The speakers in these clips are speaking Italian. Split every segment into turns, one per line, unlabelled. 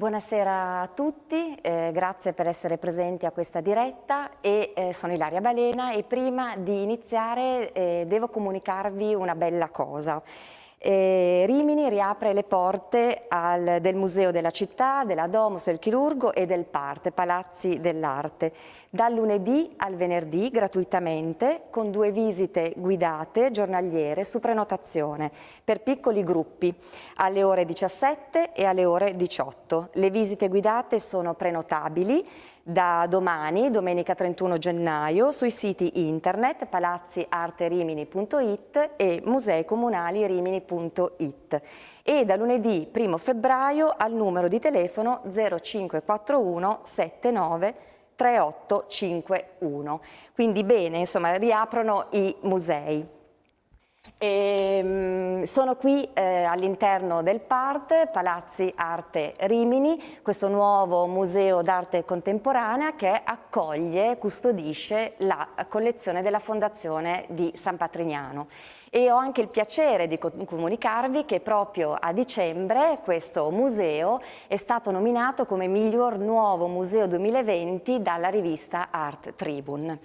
Buonasera a tutti, eh, grazie per essere presenti a questa diretta e eh, sono Ilaria Balena e prima di iniziare eh, devo comunicarvi una bella cosa. E Rimini riapre le porte al, del Museo della Città, della Domus, del Chirurgo e del Parte, Palazzi dell'Arte, dal lunedì al venerdì gratuitamente con due visite guidate giornaliere su prenotazione per piccoli gruppi alle ore 17 e alle ore 18. Le visite guidate sono prenotabili da domani, domenica 31 gennaio, sui siti internet palazziarterimini.it e museicomunalirimini.it e da lunedì 1 febbraio al numero di telefono 0541 79 3851. Quindi bene, insomma, riaprono i musei. E, ehm, sono qui eh, all'interno del PART, Palazzi Arte Rimini, questo nuovo museo d'arte contemporanea che accoglie, e custodisce la collezione della Fondazione di San Patrignano. E ho anche il piacere di comunicarvi che proprio a dicembre questo museo è stato nominato come miglior nuovo museo 2020 dalla rivista Art Tribune.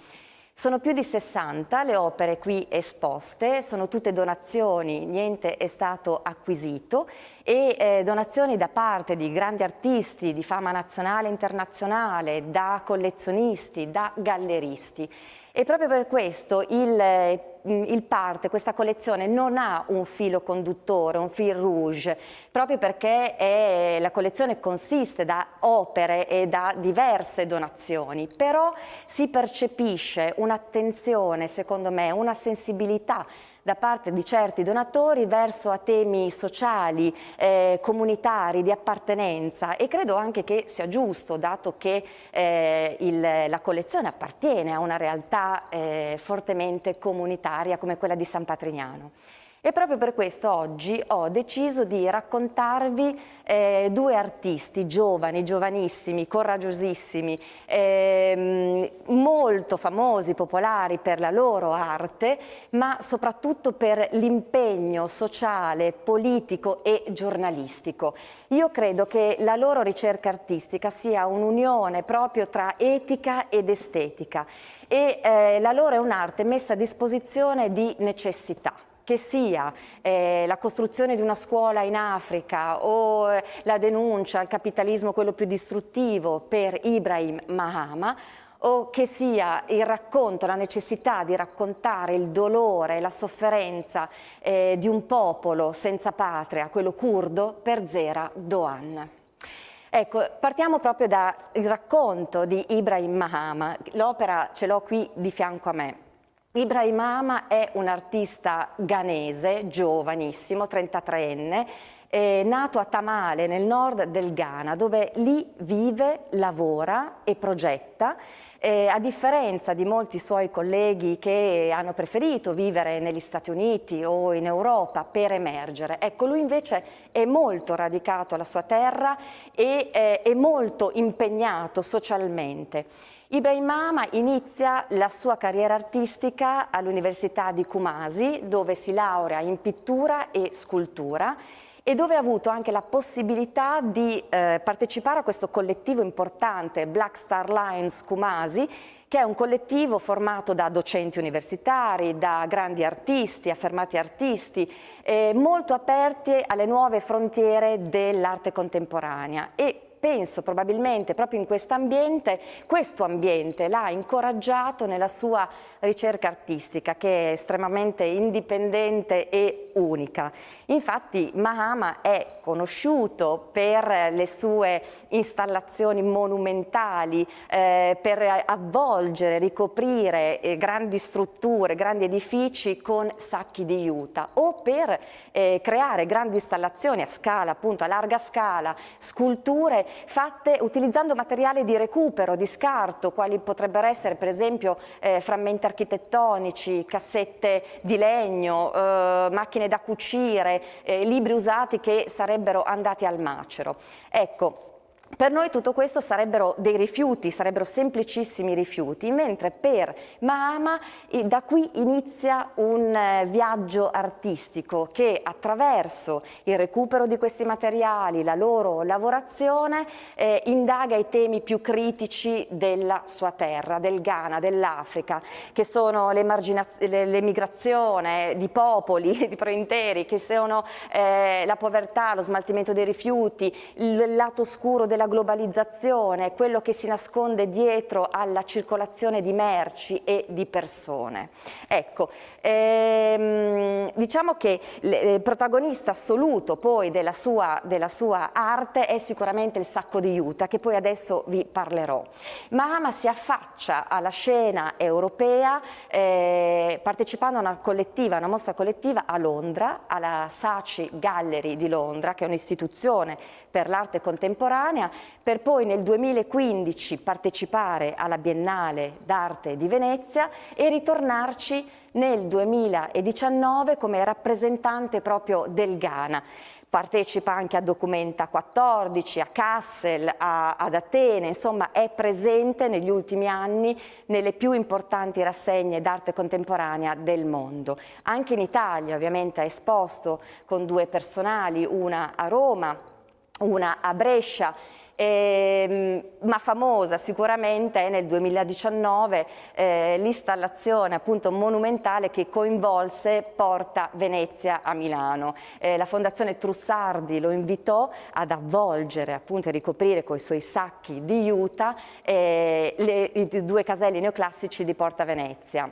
Sono più di 60 le opere qui esposte, sono tutte donazioni, niente è stato acquisito e eh, donazioni da parte di grandi artisti di fama nazionale e internazionale, da collezionisti, da galleristi. E proprio per questo il eh, Mm, il parte, questa collezione non ha un filo conduttore, un fil rouge, proprio perché è, la collezione consiste da opere e da diverse donazioni, però si percepisce un'attenzione, secondo me, una sensibilità da parte di certi donatori verso a temi sociali, eh, comunitari, di appartenenza e credo anche che sia giusto, dato che eh, il, la collezione appartiene a una realtà eh, fortemente comunitaria come quella di San Patrignano. E proprio per questo oggi ho deciso di raccontarvi eh, due artisti giovani, giovanissimi, coraggiosissimi, eh, molto famosi, popolari per la loro arte, ma soprattutto per l'impegno sociale, politico e giornalistico. Io credo che la loro ricerca artistica sia un'unione proprio tra etica ed estetica e eh, la loro è un'arte messa a disposizione di necessità che sia eh, la costruzione di una scuola in Africa o eh, la denuncia al capitalismo quello più distruttivo per Ibrahim Mahama, o che sia il racconto, la necessità di raccontare il dolore, la sofferenza eh, di un popolo senza patria, quello curdo, per Zera Doan. Ecco, partiamo proprio dal racconto di Ibrahim Mahama, l'opera ce l'ho qui di fianco a me. Ibrahimama è un artista ghanese, giovanissimo, 33enne, eh, nato a Tamale, nel nord del Ghana, dove lì vive, lavora e progetta. Eh, a differenza di molti suoi colleghi che hanno preferito vivere negli Stati Uniti o in Europa per emergere, ecco, lui invece è molto radicato alla sua terra e eh, è molto impegnato socialmente. Ibrahimama inizia la sua carriera artistica all'Università di Kumasi, dove si laurea in pittura e scultura e dove ha avuto anche la possibilità di eh, partecipare a questo collettivo importante, Black Star Lines Kumasi, che è un collettivo formato da docenti universitari, da grandi artisti, affermati artisti, eh, molto aperti alle nuove frontiere dell'arte contemporanea e penso probabilmente proprio in quest'ambiente, questo ambiente l'ha incoraggiato nella sua ricerca artistica che è estremamente indipendente e unica. Infatti Mahama è conosciuto per le sue installazioni monumentali, eh, per avvolgere, ricoprire eh, grandi strutture, grandi edifici con sacchi di juta o per eh, creare grandi installazioni a scala, appunto a larga scala, sculture fatte utilizzando materiali di recupero, di scarto, quali potrebbero essere per esempio eh, frammenti architettonici, cassette di legno, eh, macchine da cucire, eh, libri usati che sarebbero andati al macero. Ecco, per noi tutto questo sarebbero dei rifiuti, sarebbero semplicissimi rifiuti, mentre per Mahama da qui inizia un eh, viaggio artistico che attraverso il recupero di questi materiali, la loro lavorazione, eh, indaga i temi più critici della sua terra, del Ghana, dell'Africa, che sono l'emigrazione di popoli, di prointeri, che sono eh, la povertà, lo smaltimento dei rifiuti, il lato scuro del della globalizzazione, quello che si nasconde dietro alla circolazione di merci e di persone. Ecco, Ehm, diciamo che eh, il protagonista assoluto poi della sua, della sua arte è sicuramente il sacco di Utah, che poi adesso vi parlerò. Mahama si affaccia alla scena europea eh, partecipando a una collettiva, una mostra collettiva a Londra, alla Saci Gallery di Londra, che è un'istituzione per l'arte contemporanea, per poi nel 2015 partecipare alla Biennale d'arte di Venezia e ritornarci nel 2019 come rappresentante proprio del Ghana partecipa anche a Documenta 14, a Kassel, a, ad Atene, insomma è presente negli ultimi anni nelle più importanti rassegne d'arte contemporanea del mondo. Anche in Italia ovviamente ha esposto con due personali, una a Roma, una a Brescia eh, ma famosa sicuramente è nel 2019 eh, l'installazione appunto monumentale che coinvolse Porta Venezia a Milano. Eh, la Fondazione Trussardi lo invitò ad avvolgere appunto e ricoprire con i suoi sacchi di juta eh, le, i due caselli neoclassici di Porta Venezia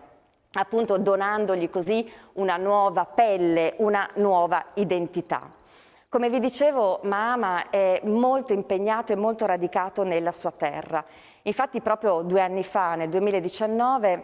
appunto donandogli così una nuova pelle, una nuova identità. Come vi dicevo, Mahama è molto impegnato e molto radicato nella sua terra. Infatti proprio due anni fa, nel 2019,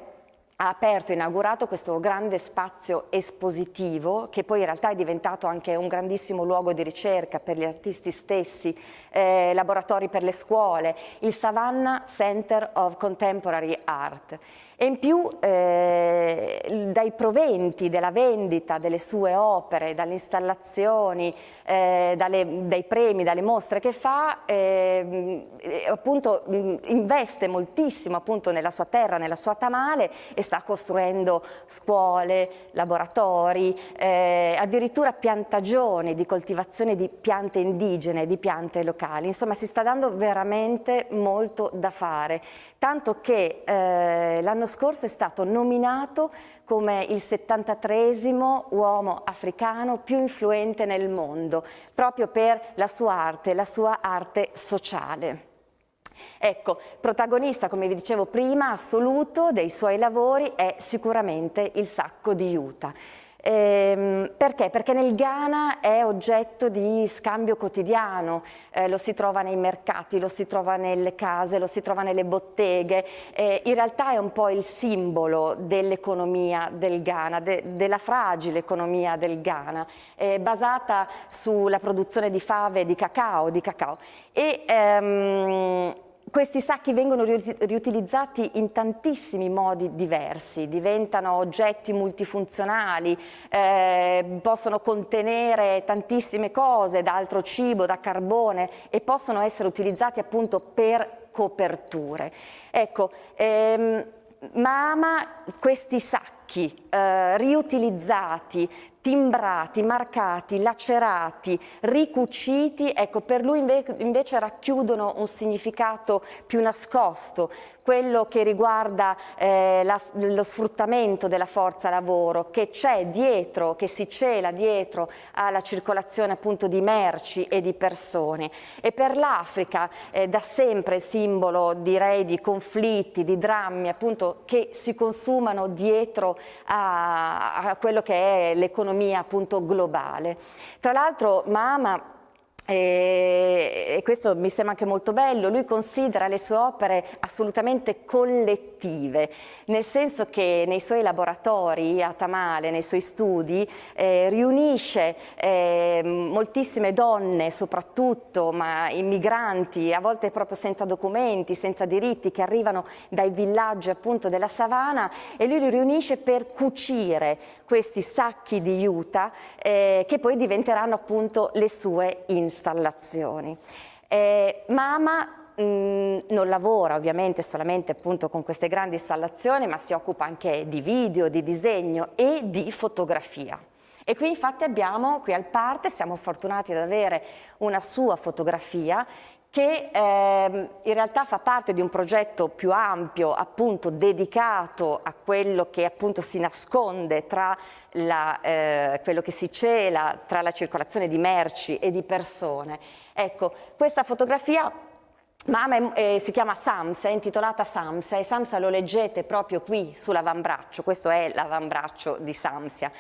ha aperto e inaugurato questo grande spazio espositivo che poi in realtà è diventato anche un grandissimo luogo di ricerca per gli artisti stessi, eh, laboratori per le scuole, il Savannah Center of Contemporary Art. E in più eh, dai proventi della vendita delle sue opere, dalle installazioni, eh, dalle, dai premi, dalle mostre che fa, ehm, eh, appunto investe moltissimo appunto, nella sua terra, nella sua Tamale e sta costruendo scuole, laboratori, eh, addirittura piantagioni di coltivazione di piante indigene, di piante locali. Insomma si sta dando veramente molto da fare, tanto che eh, l'anno scorso è stato nominato come il 73esimo uomo africano più influente nel mondo, proprio per la sua arte, la sua arte sociale. Ecco, protagonista, come vi dicevo prima, assoluto dei suoi lavori è sicuramente il sacco di Utah. Ehm, perché? Perché nel Ghana è oggetto di scambio quotidiano, eh, lo si trova nei mercati, lo si trova nelle case, lo si trova nelle botteghe, eh, in realtà è un po' il simbolo dell'economia del Ghana, de della fragile economia del Ghana, eh, basata sulla produzione di fave e di cacao, di cacao. E, ehm, questi sacchi vengono riutilizzati in tantissimi modi diversi, diventano oggetti multifunzionali, eh, possono contenere tantissime cose, da altro cibo, da carbone e possono essere utilizzati appunto per coperture. Ecco, ehm, Mama questi sacchi eh, riutilizzati timbrati, marcati, lacerati, ricuciti, ecco, per lui invece racchiudono un significato più nascosto, quello che riguarda eh, la, lo sfruttamento della forza lavoro che c'è dietro, che si cela dietro alla circolazione appunto di merci e di persone. E per l'Africa eh, da sempre simbolo direi di conflitti, di drammi appunto che si consumano dietro a, a quello che è l'economia un'economia appunto globale. Tra l'altro Mahama e questo mi sembra anche molto bello, lui considera le sue opere assolutamente collettive, nel senso che nei suoi laboratori a Tamale, nei suoi studi, eh, riunisce eh, moltissime donne soprattutto, ma immigranti, a volte proprio senza documenti, senza diritti, che arrivano dai villaggi appunto della savana e lui li riunisce per cucire questi sacchi di juta eh, che poi diventeranno appunto le sue insegne installazioni. Eh, Mama mm, non lavora ovviamente solamente con queste grandi installazioni, ma si occupa anche di video, di disegno e di fotografia. E qui infatti abbiamo qui al parte, siamo fortunati ad avere una sua fotografia che ehm, in realtà fa parte di un progetto più ampio appunto dedicato a quello che appunto si nasconde tra la, eh, quello che si cela tra la circolazione di merci e di persone. Ecco, questa fotografia Mama è, eh, si chiama Samsa, è intitolata Samsa e Samsa lo leggete proprio qui sull'avambraccio, questo è l'avambraccio di Samsia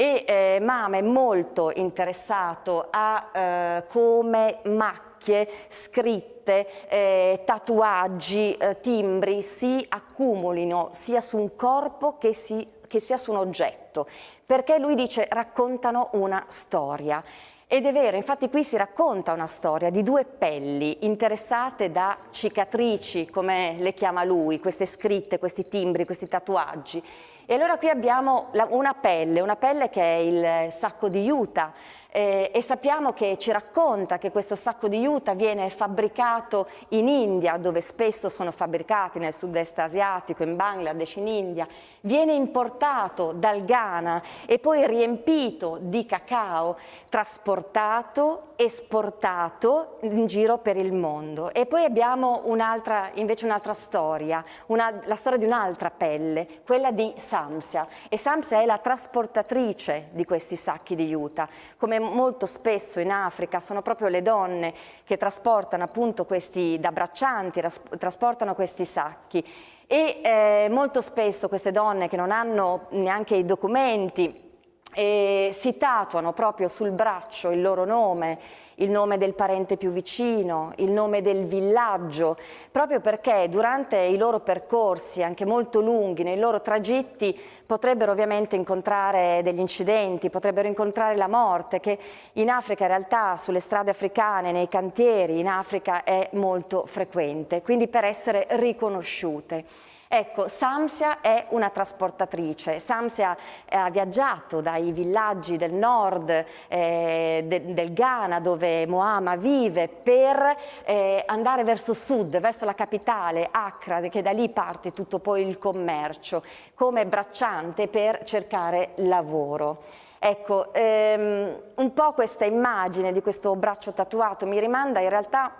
e eh, Mama è molto interessato a eh, come macchie scritte eh, tatuaggi, eh, timbri si accumulino sia su un corpo che, si, che sia su un oggetto, perché lui dice raccontano una storia. Ed è vero, infatti qui si racconta una storia di due pelli interessate da cicatrici, come le chiama lui, queste scritte, questi timbri, questi tatuaggi, e allora qui abbiamo una pelle, una pelle che è il sacco di Utah, eh, e sappiamo che ci racconta che questo sacco di juta viene fabbricato in India, dove spesso sono fabbricati nel sud-est asiatico, in Bangladesh, in India, viene importato dal Ghana e poi riempito di cacao, trasportato, esportato in giro per il mondo. E poi abbiamo un'altra, invece un'altra storia, una, la storia di un'altra pelle, quella di Samsia. E Samsia è la trasportatrice di questi sacchi di juta. Come molto spesso in Africa sono proprio le donne che trasportano appunto questi, da braccianti, trasportano questi sacchi e eh, molto spesso queste donne che non hanno neanche i documenti eh, si tatuano proprio sul braccio il loro nome il nome del parente più vicino, il nome del villaggio, proprio perché durante i loro percorsi, anche molto lunghi, nei loro tragitti, potrebbero ovviamente incontrare degli incidenti, potrebbero incontrare la morte, che in Africa in realtà sulle strade africane, nei cantieri, in Africa è molto frequente, quindi per essere riconosciute. Ecco, Samsia è una trasportatrice, Samsia eh, ha viaggiato dai villaggi del nord eh, de, del Ghana dove Moama vive per eh, andare verso sud, verso la capitale Accra, che da lì parte tutto poi il commercio, come bracciante per cercare lavoro. Ecco, ehm, un po' questa immagine di questo braccio tatuato mi rimanda in realtà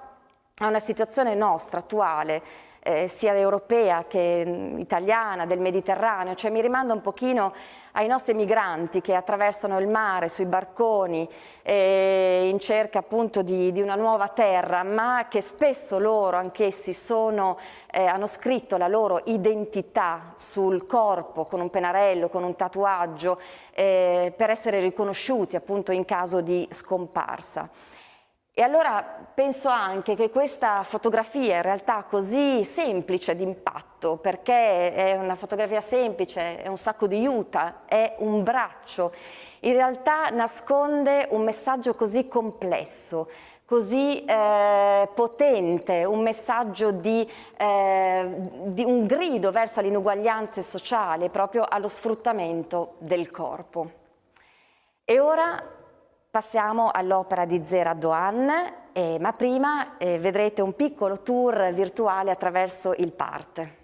a una situazione nostra attuale, eh, sia europea che mm, italiana, del Mediterraneo, cioè mi rimando un pochino ai nostri migranti che attraversano il mare sui barconi eh, in cerca appunto di, di, una nuova terra, ma che spesso loro anch'essi eh, hanno scritto la loro identità sul corpo con un pennarello, con un tatuaggio, eh, per essere riconosciuti appunto in caso di scomparsa. E allora penso anche che questa fotografia in realtà così semplice d'impatto, perché è una fotografia semplice, è un sacco di juta, è un braccio, in realtà nasconde un messaggio così complesso, così eh, potente, un messaggio di, eh, di un grido verso l'inuguaglianza sociale, proprio allo sfruttamento del corpo. E ora Passiamo all'opera di Zera Doan, eh, ma prima eh, vedrete un piccolo tour virtuale attraverso il PART.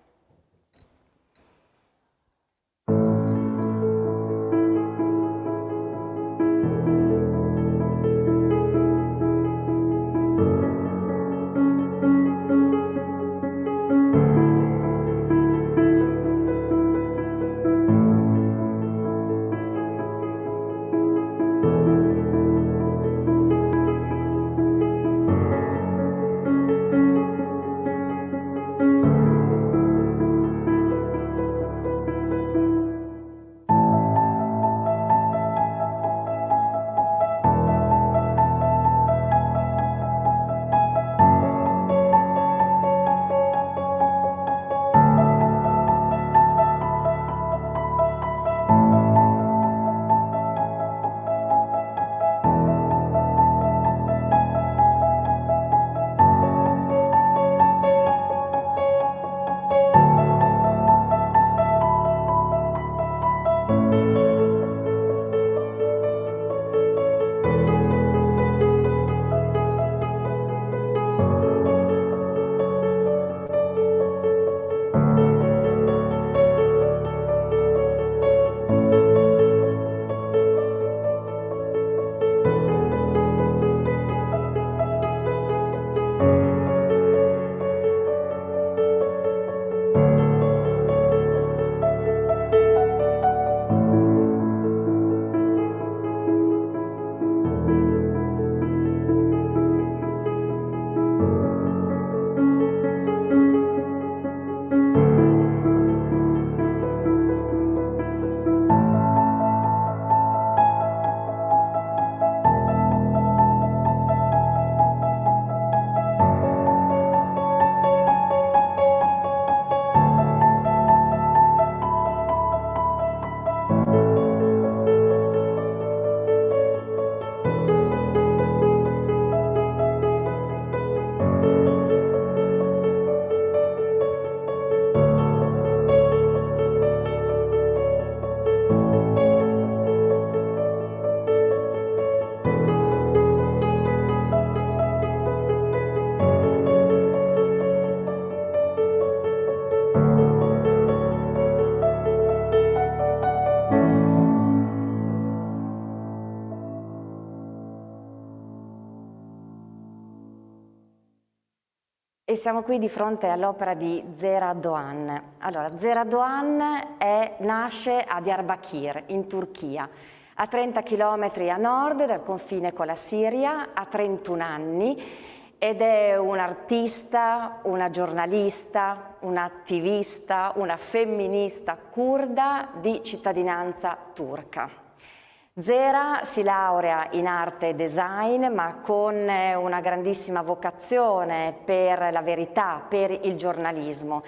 siamo qui di fronte all'opera di Zera Doğan. Allora, Zera Doğan è, nasce a Diyarbakir, in Turchia, a 30 km a nord dal confine con la Siria, ha 31 anni ed è un'artista, una giornalista, un'attivista, una femminista kurda di cittadinanza turca. Zera si laurea in arte e design ma con eh, una grandissima vocazione per la verità, per il giornalismo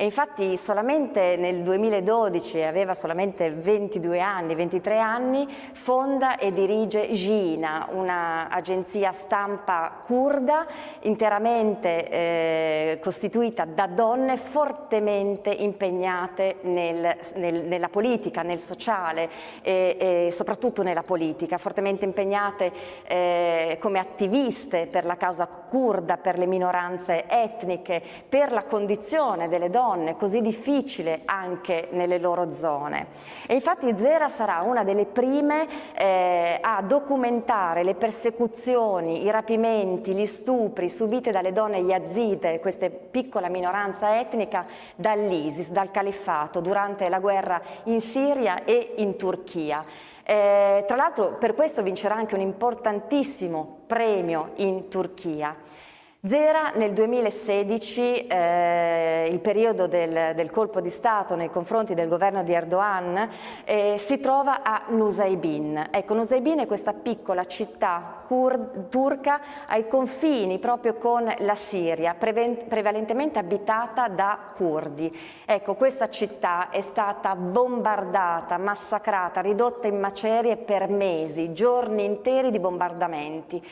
e infatti solamente nel 2012, aveva solamente 22 anni, 23 anni, fonda e dirige Gina, un'agenzia stampa kurda interamente eh, costituita da donne fortemente impegnate nel, nel, nella politica, nel sociale e, e, soprattutto nella politica, fortemente impegnate eh, come attiviste per la causa kurda, per le minoranze etniche, per la condizione delle donne donne, così difficile anche nelle loro zone. E infatti Zera sarà una delle prime eh, a documentare le persecuzioni, i rapimenti, gli stupri subiti dalle donne yazide, questa piccola minoranza etnica, dall'ISIS, dal califfato, durante la guerra in Siria e in Turchia. Eh, tra l'altro per questo vincerà anche un importantissimo premio in Turchia. Zera nel 2016 eh, il periodo del, del, colpo di Stato nei confronti del governo di Erdogan eh, si trova a Nusaybin. Ecco, Nusaybin è questa piccola città turca ai confini proprio con la Siria, prevalentemente abitata da curdi. Ecco, questa città è stata bombardata, massacrata, ridotta in macerie per mesi, giorni interi di bombardamenti.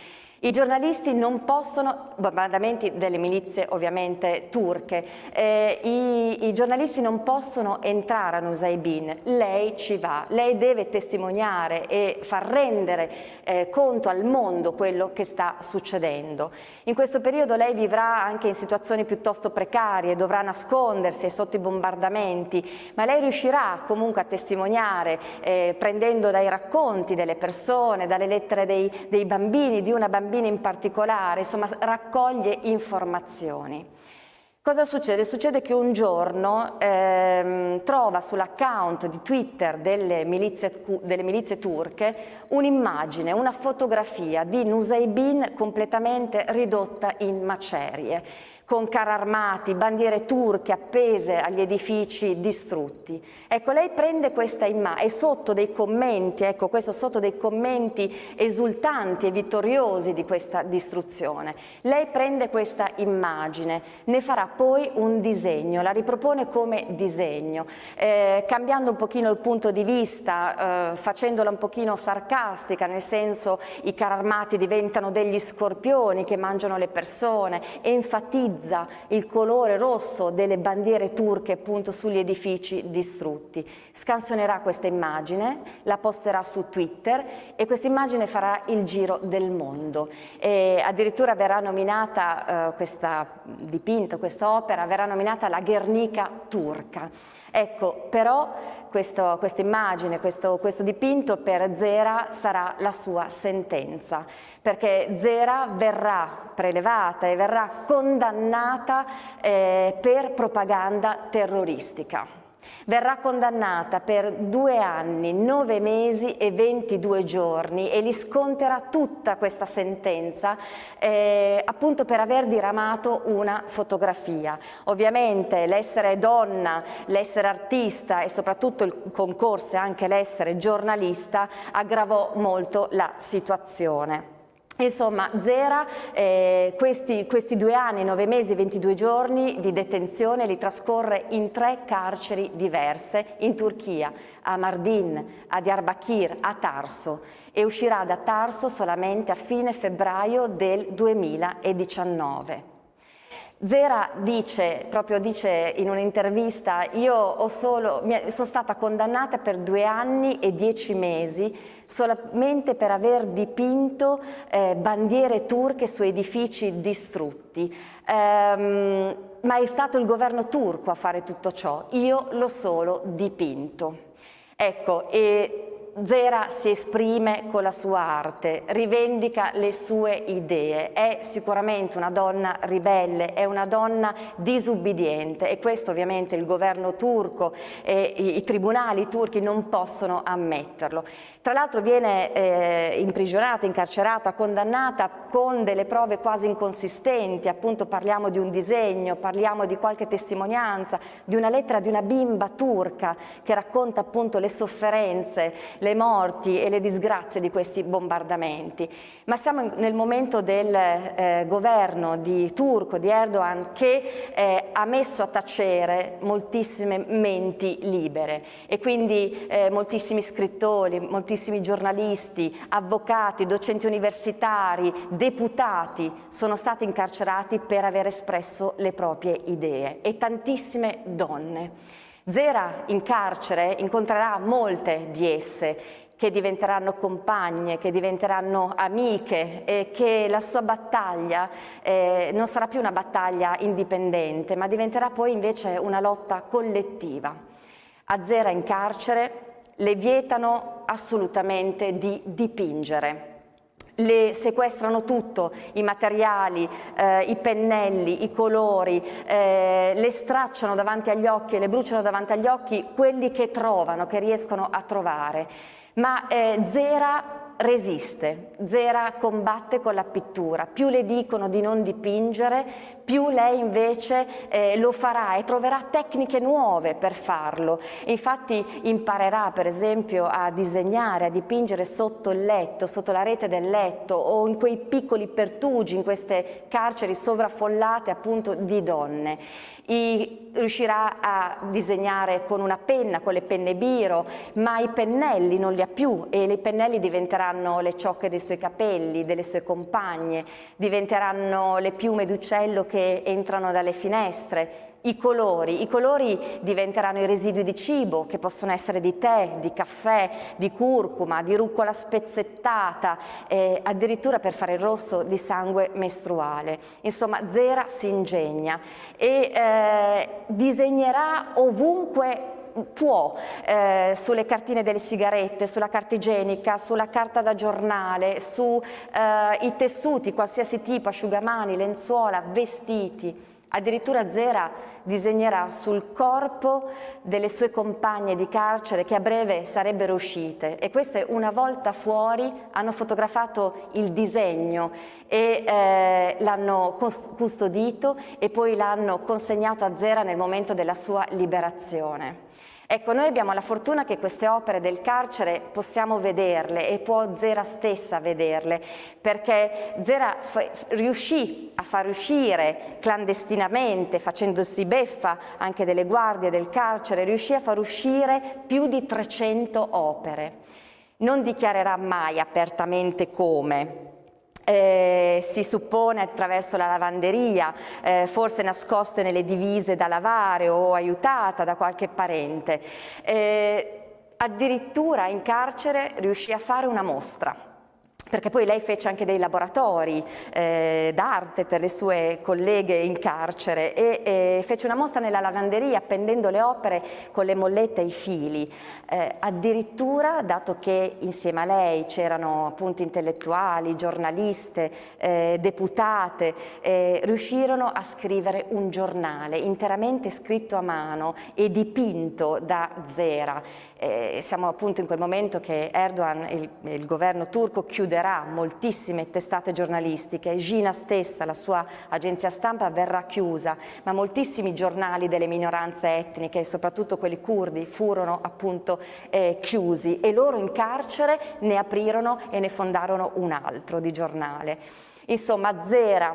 I giornalisti non possono, bombardamenti delle milizie ovviamente turche, eh, i, i, giornalisti non possono entrare a Nusaybin, lei ci va, lei deve testimoniare e far rendere eh, conto al mondo quello che sta succedendo. In questo periodo lei vivrà anche in situazioni piuttosto precarie, dovrà nascondersi sotto i bombardamenti, ma lei riuscirà comunque a testimoniare eh, prendendo dai racconti delle persone, dalle lettere dei, dei bambini, di una bambina bambini in particolare, insomma raccoglie informazioni. Cosa succede? Succede che un giorno ehm, trova sull'account di Twitter delle milizie, delle milizie turche un'immagine, una fotografia di Nusaybin completamente ridotta in macerie con carri armati, bandiere turche appese agli edifici distrutti. Ecco, lei prende questa immagine e sotto dei commenti, ecco questo sotto dei commenti esultanti e vittoriosi di questa distruzione, lei prende questa immagine, ne farà poi un disegno, la ripropone come disegno, eh, cambiando un pochino il punto di vista, eh, facendola un pochino sarcastica, nel senso i carri armati diventano degli scorpioni che mangiano le persone, enfatizza tonalizza il colore rosso delle bandiere turche appunto sugli edifici distrutti. Scansionerà questa immagine, la posterà su Twitter e questa immagine farà il giro del mondo. E addirittura verrà nominata eh, questa dipinta, questa opera, verrà nominata la Guernica turca. Ecco, però questo, questa immagine, questo, questo dipinto per Zera sarà la sua sentenza, perché Zera verrà prelevata e verrà condannata eh, per propaganda terroristica verrà condannata per due anni, nove mesi e 22 giorni e li sconterà tutta questa sentenza eh, appunto per aver diramato una fotografia. Ovviamente l'essere donna, l'essere artista e soprattutto il concorso e anche l'essere giornalista aggravò molto la situazione. Insomma, Zera eh, questi, questi, due anni, nove mesi e 22 giorni di detenzione li trascorre in tre carceri diverse in Turchia, a Mardin, a Diyarbakir, a Tarso e uscirà da Tarso solamente a fine febbraio del 2019. Zera dice, proprio dice in un'intervista, io solo, sono stata condannata per due anni e dieci mesi solamente per aver dipinto eh, bandiere turche su edifici distrutti. Ehm, ma è stato il governo turco a fare tutto ciò, io l'ho solo dipinto. Ecco, e Vera si esprime con la sua arte, rivendica le sue idee, è sicuramente una donna ribelle, è una donna disubbidiente e questo ovviamente il governo turco e i tribunali turchi non possono ammetterlo. Tra l'altro viene eh, imprigionata, incarcerata, condannata con delle prove quasi inconsistenti, appunto parliamo di un disegno, parliamo di qualche testimonianza, di una lettera di una bimba turca che racconta appunto le sofferenze, le morti e le disgrazie di questi bombardamenti, ma siamo nel momento del eh, governo di turco, di Erdogan, che eh, ha messo a tacere moltissime menti libere e quindi eh, moltissimi scrittori, moltissimi giornalisti, avvocati, docenti universitari, deputati sono stati incarcerati per aver espresso le proprie idee e tantissime donne. Zera in carcere incontrerà molte di esse che diventeranno compagne, che diventeranno amiche e che la sua battaglia eh, non sarà più una battaglia indipendente, ma diventerà poi invece una lotta collettiva. A Zera in carcere le vietano assolutamente di dipingere le sequestrano tutto, i materiali, eh, i pennelli, i colori, eh, le stracciano davanti agli occhi e le bruciano davanti agli occhi quelli che trovano, che riescono a trovare. Ma eh, Zera resiste, Zera combatte con la pittura, più le dicono di non dipingere, più lei invece eh, lo farà e troverà tecniche nuove per farlo. Infatti imparerà per esempio a disegnare, a dipingere sotto il letto, sotto la rete del letto o in quei piccoli pertugi, in queste carceri sovraffollate appunto di donne. I, riuscirà a disegnare con una penna, con le penne biro, ma i pennelli non li ha più e i pennelli diventeranno diventeranno le ciocche dei suoi capelli, delle sue compagne, diventeranno le piume d'uccello che entrano dalle finestre, i colori. I colori diventeranno i residui di cibo, che possono essere di tè, di caffè, di curcuma, di rucola spezzettata, eh, addirittura per fare il rosso di sangue mestruale. Insomma, Zera si ingegna e eh, disegnerà ovunque può eh, sulle cartine delle sigarette, sulla carta igienica, sulla carta da giornale, sui eh, tessuti, qualsiasi tipo, asciugamani, lenzuola, vestiti. Addirittura Zera disegnerà sul corpo delle sue compagne di carcere che a breve sarebbero uscite e queste una volta fuori hanno fotografato il disegno e eh, l'hanno custodito e poi l'hanno consegnato a Zera nel momento della sua liberazione. Ecco, noi abbiamo la fortuna che queste opere del carcere possiamo vederle e può Zera stessa vederle, perché Zera riuscì a far uscire clandestinamente, facendosi beffa anche delle guardie del carcere, riuscì a far uscire più di 300 opere. Non dichiarerà mai apertamente come, eh, si suppone attraverso la lavanderia, eh, forse nascoste nelle divise da lavare o aiutata da qualche parente. Eh, addirittura in carcere riuscì a fare una mostra perché poi lei fece anche dei laboratori eh, d'arte per le sue colleghe in carcere e, e, fece una mostra nella lavanderia appendendo le opere con le mollette ai fili. Eh, addirittura, dato che insieme a lei c'erano appunto intellettuali, giornaliste, eh, deputate, eh, riuscirono a scrivere un giornale interamente scritto a mano e dipinto da Zera. Eh, siamo appunto in quel momento che Erdogan, il, il governo turco, chiude chiuderà moltissime testate giornalistiche, Gina stessa, la sua agenzia stampa verrà chiusa, ma moltissimi giornali delle minoranze etniche, soprattutto quelli curdi, furono appunto eh, chiusi e loro in carcere ne aprirono e ne fondarono un altro di giornale. Insomma, Zera,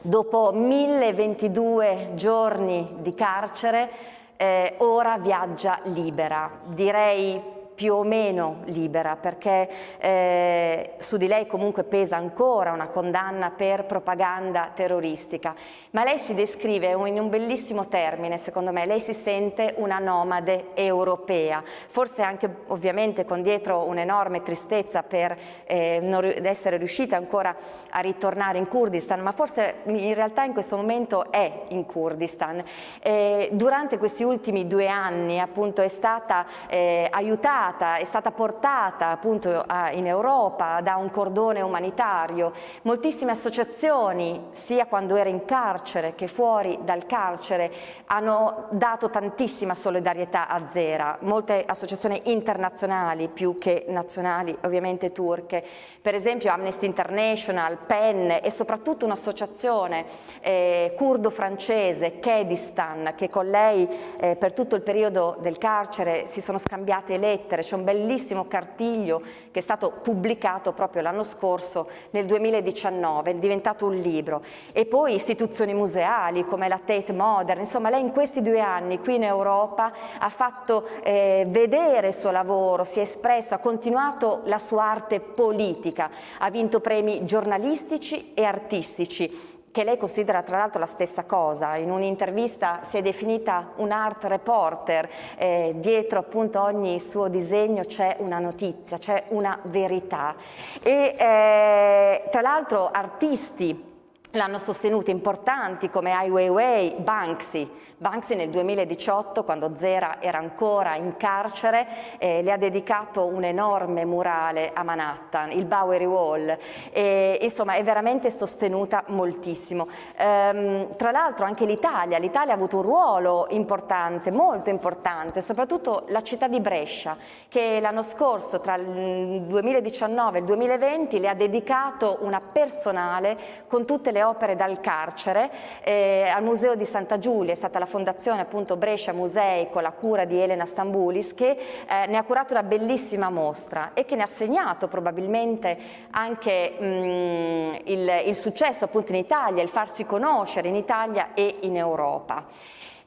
dopo 1022 giorni di carcere, eh, ora viaggia libera, direi più o meno libera perché eh, su di lei comunque pesa ancora una condanna per propaganda terroristica, ma lei si descrive in un bellissimo termine, secondo me, lei si sente una nomade europea, forse anche ovviamente con dietro un'enorme tristezza per eh, non essere riuscita ancora a ritornare in Kurdistan, ma forse in realtà in questo momento è in Kurdistan. Eh, durante questi ultimi due anni appunto è stata eh, aiutata aiutata, è stata portata appunto a, in Europa da un cordone umanitario. Moltissime associazioni, sia quando era in carcere che fuori dal carcere, hanno dato tantissima solidarietà a Zera. Molte associazioni internazionali più che nazionali, ovviamente turche, per esempio Amnesty International, PEN e soprattutto un'associazione eh, curdo-francese, Kedistan, che con lei eh, per tutto il periodo del carcere si sono scambiate lettere scrivere, c'è un bellissimo cartiglio che è stato pubblicato proprio l'anno scorso, nel 2019, è diventato un libro. E poi istituzioni museali come la Tate Modern, insomma lei in questi due anni qui in Europa ha fatto eh, vedere il suo lavoro, si è espresso, ha continuato la sua arte politica, ha vinto premi giornalistici e artistici che lei considera tra l'altro la stessa cosa, in un'intervista si è definita un art reporter, eh, dietro appunto ogni suo disegno c'è una notizia, c'è una verità e eh, tra l'altro artisti l'hanno sostenuto importanti come Ai Weiwei, Banksy, Banksy nel 2018, quando Zera era ancora in carcere, eh, le ha dedicato un enorme murale a Manhattan, il Bowery Wall, e, insomma è veramente sostenuta moltissimo. Ehm, tra l'altro anche l'Italia, l'Italia ha avuto un ruolo importante, molto importante, soprattutto la città di Brescia, che l'anno scorso, tra il 2019 e il 2020, le ha dedicato una personale con tutte le opere dal carcere eh, al Museo di Santa Giulia, è stata la Fondazione appunto, Brescia Musei con la cura di Elena Stambulis che eh, ne ha curato una bellissima mostra e che ne ha segnato probabilmente anche mh, mm, il, il successo appunto in Italia, il farsi conoscere in Italia e in Europa.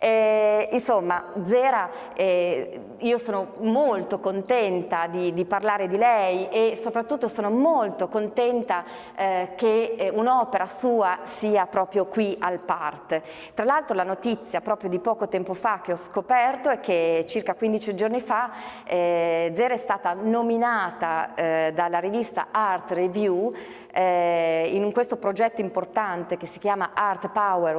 Eh, insomma, Zera, eh, io sono molto contenta di, di, parlare di lei e soprattutto sono molto contenta eh, che eh, un'opera sua sia proprio qui al PART. Tra l'altro la notizia proprio di poco tempo fa che ho scoperto è che circa 15 giorni fa eh, Zera è stata nominata eh, dalla rivista Art Review in questo progetto importante che si chiama Art Power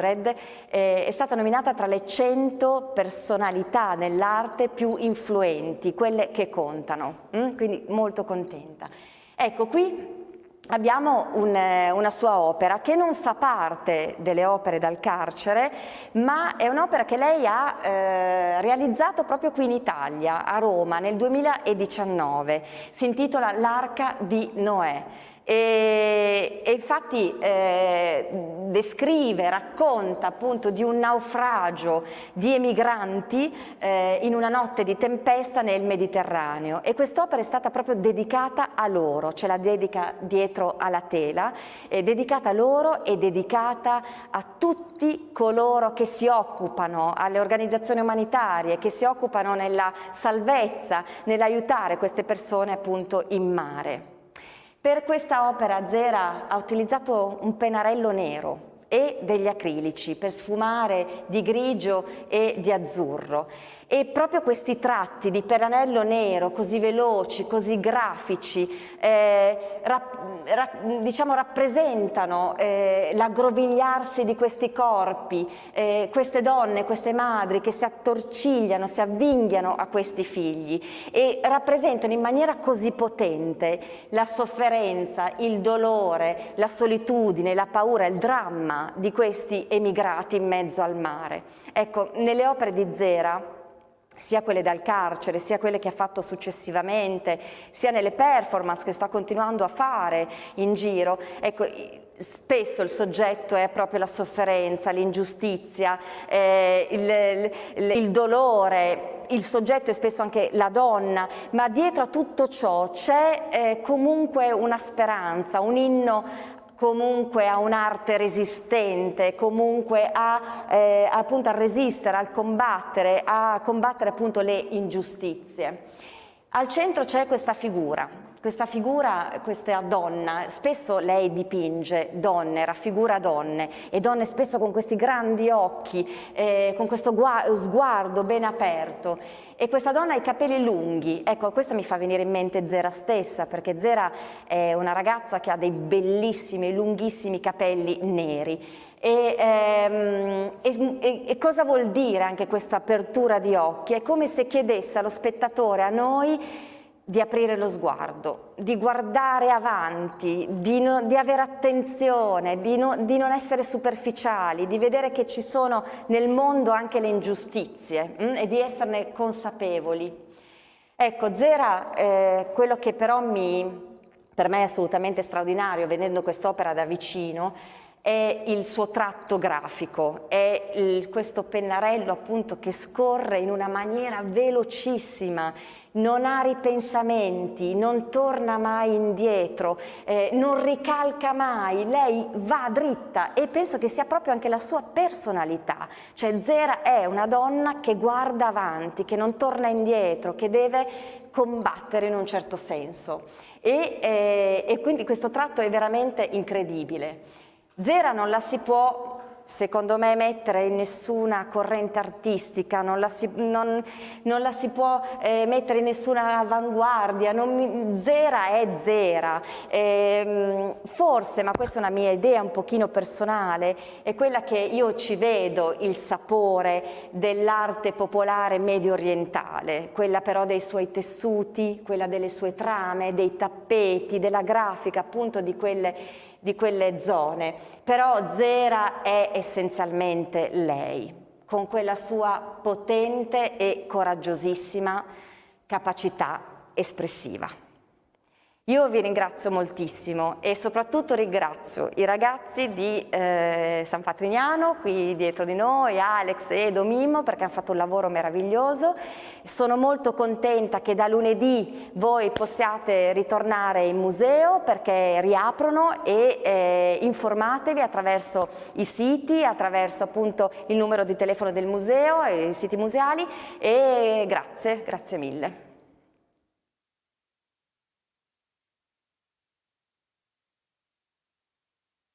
100, è stata nominata nominata tra le 100 personalità nell'arte più influenti, quelle che contano, mm? quindi molto contenta. Ecco, qui Abbiamo un, eh, una sua opera che non fa parte delle opere dal carcere, ma è un'opera che lei ha eh, realizzato proprio qui in Italia, a Roma, nel 2019. Si intitola L'arca di Noè. E, e infatti eh, descrive, racconta appunto di un naufragio di emigranti eh, in una notte di tempesta nel Mediterraneo e quest'opera è stata proprio dedicata a loro, ce la dedica dietro alla tela, è dedicata a loro e dedicata a tutti coloro che si occupano, alle organizzazioni umanitarie, che si occupano nella salvezza, nell'aiutare queste persone appunto in mare. Per questa opera Zera ha utilizzato un pennarello nero e degli acrilici per sfumare di grigio e di azzurro e proprio questi tratti di Peranello Nero, così veloci, così grafici, eh, rap, rap, diciamo rappresentano eh, l'aggrovigliarsi di questi corpi, eh, queste donne, queste madri che si attorcigliano, si avvinghiano a questi figli e rappresentano in maniera così potente la sofferenza, il dolore, la solitudine, la paura, il dramma di questi emigrati in mezzo al mare. Ecco, nelle opere di Zera sia quelle dal carcere, sia quelle che ha fatto successivamente, sia nelle performance che sta continuando a fare in giro. Ecco, spesso il soggetto è proprio la sofferenza, l'ingiustizia, eh, il, il, il dolore il soggetto è spesso anche la donna, ma dietro a tutto ciò c'è eh, comunque una speranza, un inno comunque a un'arte resistente, comunque a, eh, appunto a resistere, al combattere, a combattere appunto le ingiustizie. Al centro c'è questa figura questa figura, questa donna, spesso lei dipinge donne, raffigura donne e donne spesso con questi grandi occhi, eh, con questo sguardo ben aperto e questa donna ha i capelli lunghi, ecco questo mi fa venire in mente Zera stessa perché Zera è una ragazza che ha dei bellissimi, lunghissimi capelli neri. E, ehm, e, e, cosa vuol dire anche questa apertura di occhi? È come se chiedesse allo spettatore, a noi, di aprire lo sguardo, di guardare avanti, di, no, di avere attenzione, di, no, di, non essere superficiali, di vedere che ci sono nel mondo anche le ingiustizie mh? Mm, e di esserne consapevoli. Ecco, Zera, eh, quello che però mi, per me è assolutamente straordinario, vedendo quest'opera da vicino, è il suo tratto grafico, è il, questo pennarello appunto che scorre in una maniera velocissima non ha ripensamenti, non torna mai indietro, eh, non ricalca mai, lei va dritta e penso che sia proprio anche la sua personalità, cioè Zera è una donna che guarda avanti, che non torna indietro, che deve combattere in un certo senso e, eh, e quindi questo tratto è veramente incredibile. Zera non la si può secondo me mettere in nessuna corrente artistica, non la si, non, non la si può eh, mettere in nessuna avanguardia, mi, zera è zera. E, ehm, forse, ma questa è una mia idea un pochino personale, è quella che io ci vedo il sapore dell'arte popolare medio orientale, quella però dei suoi tessuti, quella delle sue trame, dei tappeti, della grafica, appunto di quelle di quelle zone, però Zera è essenzialmente lei, con quella sua potente e coraggiosissima capacità espressiva. Io vi ringrazio moltissimo e soprattutto ringrazio i ragazzi di eh, San Patrignano, qui dietro di noi, Alex e Domimmo, perché hanno fatto un lavoro meraviglioso. Sono molto contenta che da lunedì voi possiate ritornare in museo perché riaprono e eh, informatevi attraverso i siti, attraverso appunto il numero di telefono del museo, i siti museali e grazie, grazie mille.